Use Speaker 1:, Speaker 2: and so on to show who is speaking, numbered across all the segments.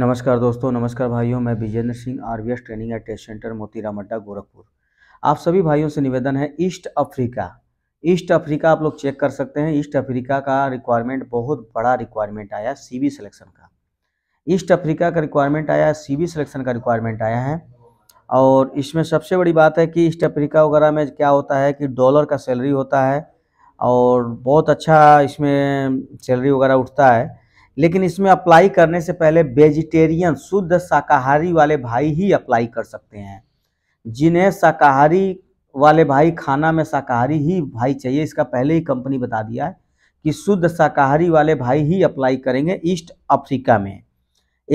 Speaker 1: नमस्कार दोस्तों नमस्कार भाइयों मैं Vijendra Singh R training and test centre Motiram Adda Gorakhpur आप सभी भाइयों से निवेदन है ईस्ट अफ्रीका ईस्ट अफ्रीका आप लोग चेक कर सकते हैं ईस्ट अफ्रीका का रिक्वायरमेंट बहुत बड़ा रिक्वायरमेंट आया बी सिलेक्शन का ईस्ट अफ्रीका का रिक्वायरमेंट आया बी सिलेक्शन का रिक्वायरमेंट आया है और इसमें सबसे बड़ी बात है कि ईस्ट अफ्रीका वगैरह में क्या होता है कि डॉलर का सैलरी होता है और बहुत अच्छा इसमें सैलरी वगैरह उठता है लेकिन इसमें अप्लाई करने से पहले वेजिटेरियन शुद्ध शाकाहारी वाले भाई ही अप्लाई कर सकते हैं जिन्हें शाकाहारी वाले भाई खाना में शाकाहारी ही भाई चाहिए इसका पहले ही कंपनी बता दिया है कि शुद्ध शाकाहारी वाले भाई ही अप्लाई करेंगे ईस्ट अफ्रीका में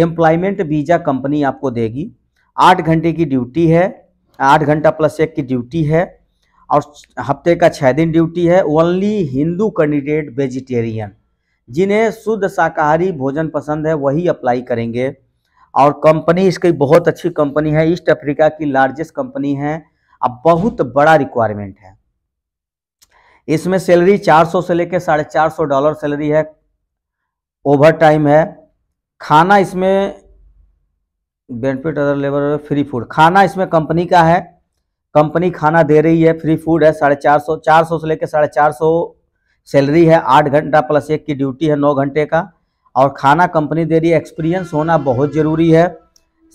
Speaker 1: एम्प्लॉयमेंट वीज़ा कंपनी आपको देगी आठ घंटे की ड्यूटी है आठ घंटा प्लस एक की ड्यूटी है और हफ्ते का छः दिन ड्यूटी है ओनली हिंदू कैंडिडेट वेजिटेरियन जिन्हें शुद्ध शाकाहारी भोजन पसंद है वही अप्लाई करेंगे और कंपनी इसकी बहुत अच्छी कंपनी है ईस्ट अफ्रीका की लार्जेस्ट कंपनी है अब बहुत बड़ा रिक्वायरमेंट है इसमें सैलरी 400 से लेकर साढ़े चार सौ डॉलर सैलरी है ओवर टाइम है खाना इसमें benefit other labour free food खाना इसमें कंपनी का है कंपनी खाना दे रही है फ्री फूड है साढ़े चार सौ चार सौ से लेकर साढ़े चार सौ सैलरी है आठ घंटा प्लस एक की ड्यूटी है नौ घंटे का और खाना कंपनी दे रही है एक्सपीरियंस होना बहुत ज़रूरी है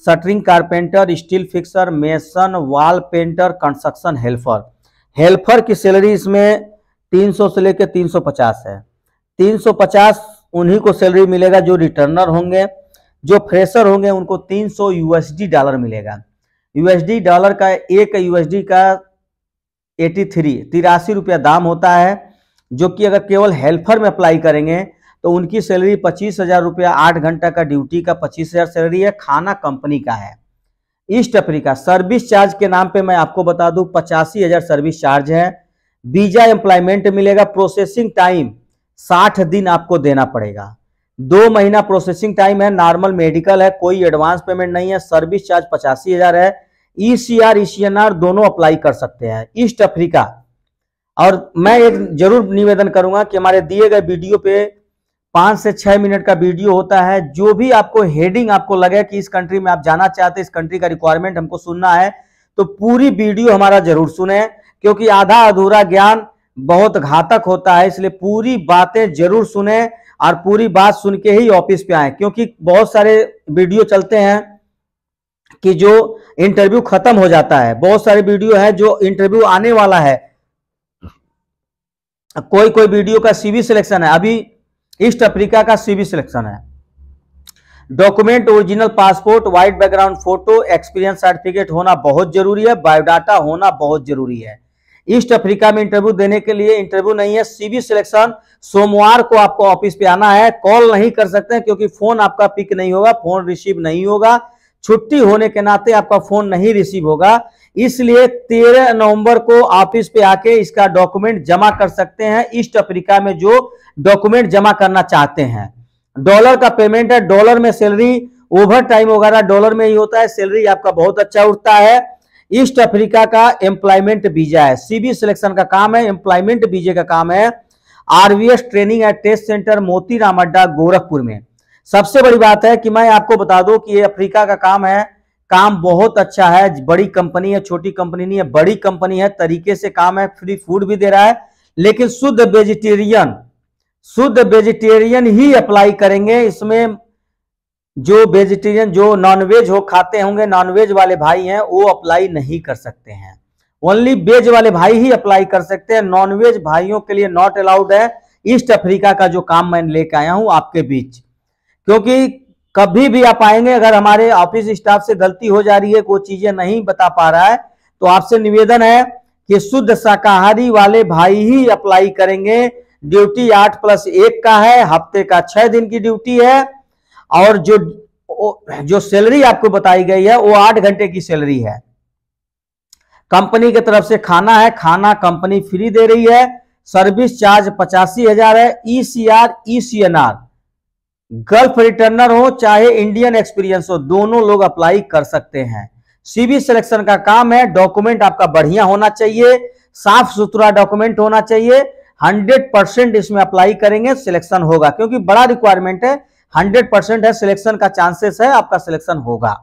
Speaker 1: shuttering carpenter steel fixer mason wall painter construction helper helper की सैलरी इसमें 300 से लेकर 350 है 350 उन्हीं को सैलरी मिलेगा जो रिटर्नर होंगे जो फ्रेशर होंगे उनको 300 यूएसडी डॉलर मिलेगा यूएसडी डॉलर का एक यूएसडी का 83 तिरासी रुपया दाम होता है जो कि अगर केवल हेल्पर में अप्लाई करेंगे तो उनकी सैलरी पच्चीस हजार रुपया आठ घंटा का ड्यूटी का पच्चीस हजार सैलरी है खाना कंपनी का है ईस्ट अफ्रीका सर्विस चार्ज के नाम पे मैं आपको बता दूं पचासी हजार सर्विस चार्ज है बीजा एम्प्लॉयमेंट मिलेगा प्रोसेसिंग टाइम साठ दिन आपको देना पड़ेगा दो महीना प्रोसेसिंग टाइम है नॉर्मल मेडिकल है कोई एडवांस पेमेंट नहीं है सर्विस चार्ज पचासी हजार है ईसीआर ईसीएनआर दोनों अप्लाई कर सकते हैं ईस्ट अफ्रीका और मैं एक जरूर निवेदन करूंगा कि हमारे दिए गए वीडियो पे पांच से छह मिनट का वीडियो होता है जो भी आपको हेडिंग आपको लगे कि इस कंट्री में आप जाना चाहते हैं इस कंट्री का रिक्वायरमेंट हमको सुनना है तो पूरी वीडियो हमारा जरूर सुने क्योंकि आधा अधूरा ज्ञान बहुत घातक होता है इसलिए पूरी बातें जरूर सुने और पूरी बात सुन के ही ऑफिस पे आए क्योंकि बहुत सारे वीडियो चलते हैं कि जो इंटरव्यू खत्म हो जाता है बहुत सारे वीडियो है जो इंटरव्यू आने वाला है कोई कोई वीडियो का सीवी सिलेक्शन है अभी ईस्ट अफ्रीका का सीवी सिलेक्शन है document original passport white background photo experience certificate होना बहुत जरूरी है बायोडाटा होना बहुत जरूरी है ईस्ट अफ्रीका में इंटरव्यू देने के लिए इंटरव्यू नहीं है सीवी सिलेक्शन सोमवार को आपको ऑफिस पे आना है कॉल नहीं कर सकते हैं क्योंकि फोन आपका पिक नहीं होगा फोन रिसीव नहीं होगा छुट्टी होने के नाते आपका फोन नहीं रिसीव होगा इसलिए 13 नवंबर को ऑफिस पे आके इसका डॉक्यूमेंट जमा कर सकते हैं ईस्ट अफ्रीका में जो डॉक्यूमेंट जमा करना चाहते हैं डॉलर का पेमेंट है डॉलर में सैलरी ओवर टाइम वगैरह डॉलर में ही होता है सैलरी आपका बहुत अच्छा उठता है ईस्ट अफ्रीका का एम्प्लॉयमेंट वीजा है सीबी सिलेक्शन का काम है एम्प्लॉयमेंट वीजे का काम है RVS training and test centre Moti Ram अड्डा गोरखपुर में सबसे बड़ी बात है कि मैं आपको बता दूं कि ये अफ्रीका का काम है काम बहुत अच्छा है बड़ी कंपनी है छोटी कंपनी नहीं है बड़ी कंपनी है तरीके से काम है फ्री फूड भी दे रहा है लेकिन शुद्ध वेजिटेरियन शुद्ध वेजिटेरियन ही अप्लाई करेंगे इसमें जो वेजिटेरियन जो नॉनवेज हो खाते होंगे नॉनवेज वाले भाई हैं वो अप्लाई नहीं कर सकते हैं ओनली वेज वाले भाई ही अप्लाई कर सकते हैं नॉनवेज भाइयों के लिए नॉट अलाउड है ईस्ट अफ्रीका का जो काम मैं लेके आया हूं आपके बीच क्योंकि कभी भी आप आएंगे अगर हमारे ऑफिस स्टाफ से गलती हो जा रही है कोई चीजें नहीं बता पा रहा है तो आपसे निवेदन है कि शुद्ध शाकाहारी वाले भाई ही अप्लाई करेंगे ड्यूटी आठ प्लस एक का है हफ्ते का छह दिन की ड्यूटी है और जो जो सैलरी आपको बताई गई है वो आठ घंटे की सैलरी है कंपनी की तरफ से खाना है खाना कंपनी फ्री दे रही है सर्विस चार्ज पचासी हजार है E C R E C gulf returner हो चाहे इंडियन एक्सपीरियंस हो दोनों लोग अप्लाई कर सकते हैं सीबी सिलेक्शन का काम है डॉक्यूमेंट आपका बढ़िया होना चाहिए साफ सुथरा डॉक्यूमेंट होना चाहिए 100 परसेंट इसमें अप्लाई करेंगे सिलेक्शन होगा क्योंकि बड़ा रिक्वायरमेंट है 100 परसेंट है सिलेक्शन का चांसेस है आपका सिलेक्शन होगा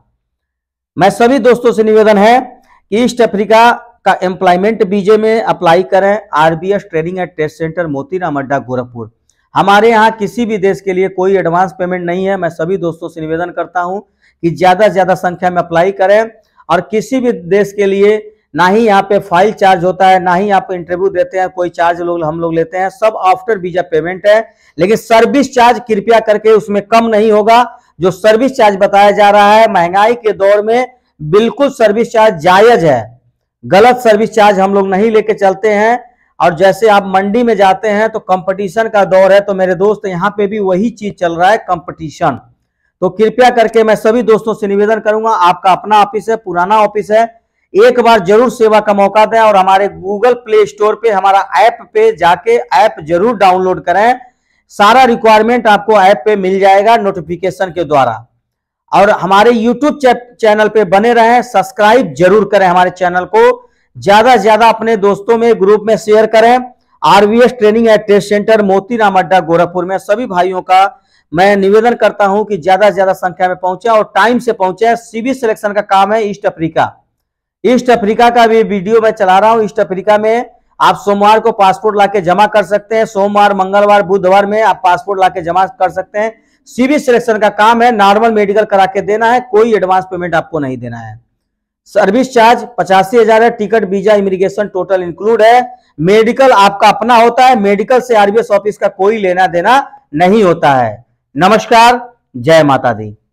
Speaker 1: मैं सभी दोस्तों से निवेदन है कि ईस्ट अफ्रीका का एम्प्लॉयमेंट बीजे में अप्लाई करें RBS training and test centre Motiram Adda Gorakhpur हमारे यहाँ किसी भी देश के लिए कोई एडवांस पेमेंट नहीं है मैं सभी दोस्तों से निवेदन करता हूँ कि ज़्यादा से ज़्यादा संख्या में अप्लाई करें और किसी भी देश के लिए ना ही यहाँ पे फाइल चार्ज होता है ना ही यहाँ पे इंटरव्यू देते हैं कोई चार्ज लोग हम लोग लेते हैं सब आफ्टर वीजा पेमेंट है लेकिन सर्विस चार्ज कृपया करके उसमें कम नहीं होगा जो सर्विस चार्ज बताया जा रहा है महंगाई के दौर में बिल्कुल सर्विस चार्ज जायज है गलत सर्विस चार्ज हम लोग नहीं लेके चलते हैं और जैसे आप मंडी में जाते हैं तो कंपटीशन का दौर है तो मेरे दोस्त यहाँ पे भी वही चीज चल रहा है कंपटीशन तो कृपया करके मैं सभी दोस्तों से निवेदन करूंगा आपका अपना ऑफिस है पुराना ऑफिस है एक बार जरूर सेवा का मौका दें और हमारे गूगल प्ले स्टोर पे हमारा ऐप पे जाके ऐप जरूर डाउनलोड करें सारा रिक्वायरमेंट आपको ऐप पे मिल जाएगा नोटिफिकेशन के द्वारा और हमारे यूट्यूब चैनल पे बने रहें सब्सक्राइब जरूर करें हमारे चैनल को ज्यादा से ज्यादा अपने दोस्तों में ग्रुप में शेयर करें RVS training and test centre Motiram Adda Gorakhpur में सभी भाइयों का मैं निवेदन करता हूं कि ज्यादा से ज्यादा संख्या में पहुंचे और टाइम से पहुंचे सीबी सिलेक्शन का काम है ईस्ट अफ्रीका ईस्ट अफ्रीका का भी वीडियो मैं चला रहा हूं ईस्ट अफ्रीका में आप सोमवार को पासपोर्ट लाके जमा कर सकते हैं सोमवार मंगलवार बुधवार में आप पासपोर्ट लाके जमा कर सकते हैं सीबी सिलेक्शन का काम है नॉर्मल मेडिकल करा के देना है कोई एडवांस पेमेंट आपको नहीं देना है सर्विस चार्ज पचासी हजार है ticket visa immigration total include है मेडिकल आपका अपना होता है मेडिकल से आरबीएस ऑफिस का कोई लेना देना नहीं होता है नमस्कार जय माता दी